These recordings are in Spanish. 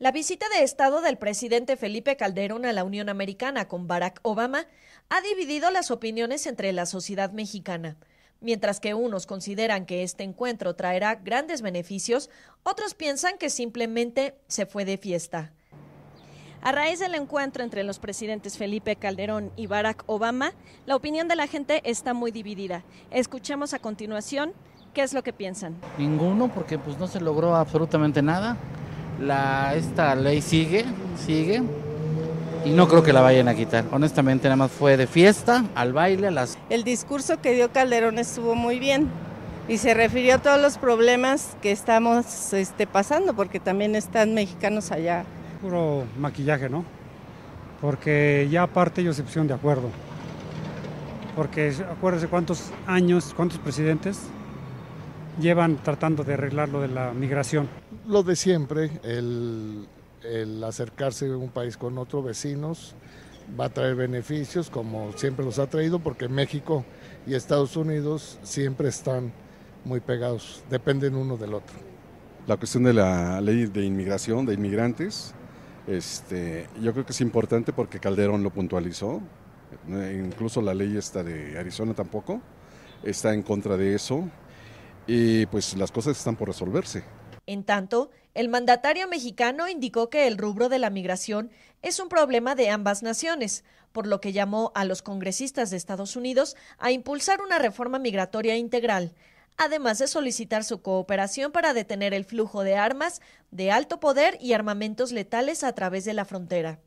La visita de Estado del presidente Felipe Calderón a la Unión Americana con Barack Obama ha dividido las opiniones entre la sociedad mexicana. Mientras que unos consideran que este encuentro traerá grandes beneficios, otros piensan que simplemente se fue de fiesta. A raíz del encuentro entre los presidentes Felipe Calderón y Barack Obama, la opinión de la gente está muy dividida. Escuchemos a continuación qué es lo que piensan. Ninguno, porque pues no se logró absolutamente nada esta ley sigue, sigue. Y no creo que la vayan a quitar. Honestamente, nada más fue de fiesta, al baile, las... El discurso que dio Calderón estuvo muy bien y se refirió a todos los problemas que estamos este, pasando, porque también están mexicanos allá. Puro maquillaje, ¿no? Porque ya aparte ellos se pusieron de acuerdo. Porque acuérdense cuántos años, cuántos presidentes llevan tratando de arreglar lo de la migración? Lo de siempre, el, acercarse de un país con otro, vecinos, va a traer beneficios como siempre los ha traído porque México y Estados Unidos siempre están muy pegados, dependen uno del otro. La cuestión de la ley de inmigración, de inmigrantes, este, yo creo que es importante porque Calderón lo puntualizó, eh, incluso la ley esta de Arizona tampoco está en contra de eso, y pues las cosas están por resolverse. En tanto, el mandatario mexicano indicó que el rubro de la migración es un problema de ambas naciones, por lo que llamó a los congresistas de Estados Unidos a impulsar una reforma migratoria integral, además de solicitar su cooperación para detener el flujo de armas de alto poder y armamentos letales a través de la frontera.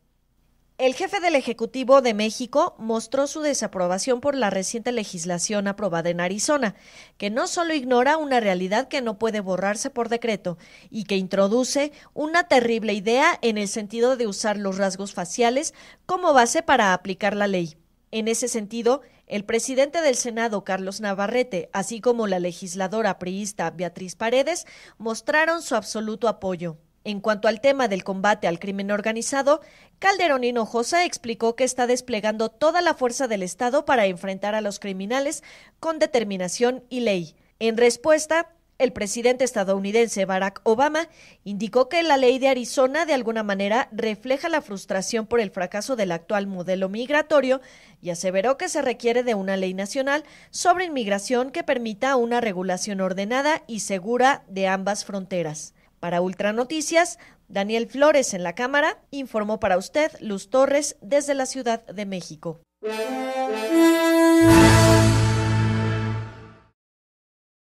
El jefe del Ejecutivo de México mostró su desaprobación por la reciente legislación aprobada en Arizona, que no solo ignora una realidad que no puede borrarse por decreto y que introduce una terrible idea en el sentido de usar los rasgos faciales como base para aplicar la ley. En ese sentido, el presidente del Senado, Carlos Navarrete, así como la legisladora priista Beatriz Paredes, mostraron su absoluto apoyo. En cuanto al tema del combate al crimen organizado, Calderón Hinojosa explicó que está desplegando toda la fuerza del Estado para enfrentar a los criminales con determinación y ley. En respuesta, el presidente estadounidense Barack Obama indicó que la ley de Arizona de alguna manera refleja la frustración por el fracaso del actual modelo migratorio y aseveró que se requiere de una ley nacional sobre inmigración que permita una regulación ordenada y segura de ambas fronteras. Para Ultranoticias, Daniel Flores en la cámara, informó para usted Luz Torres desde la Ciudad de México.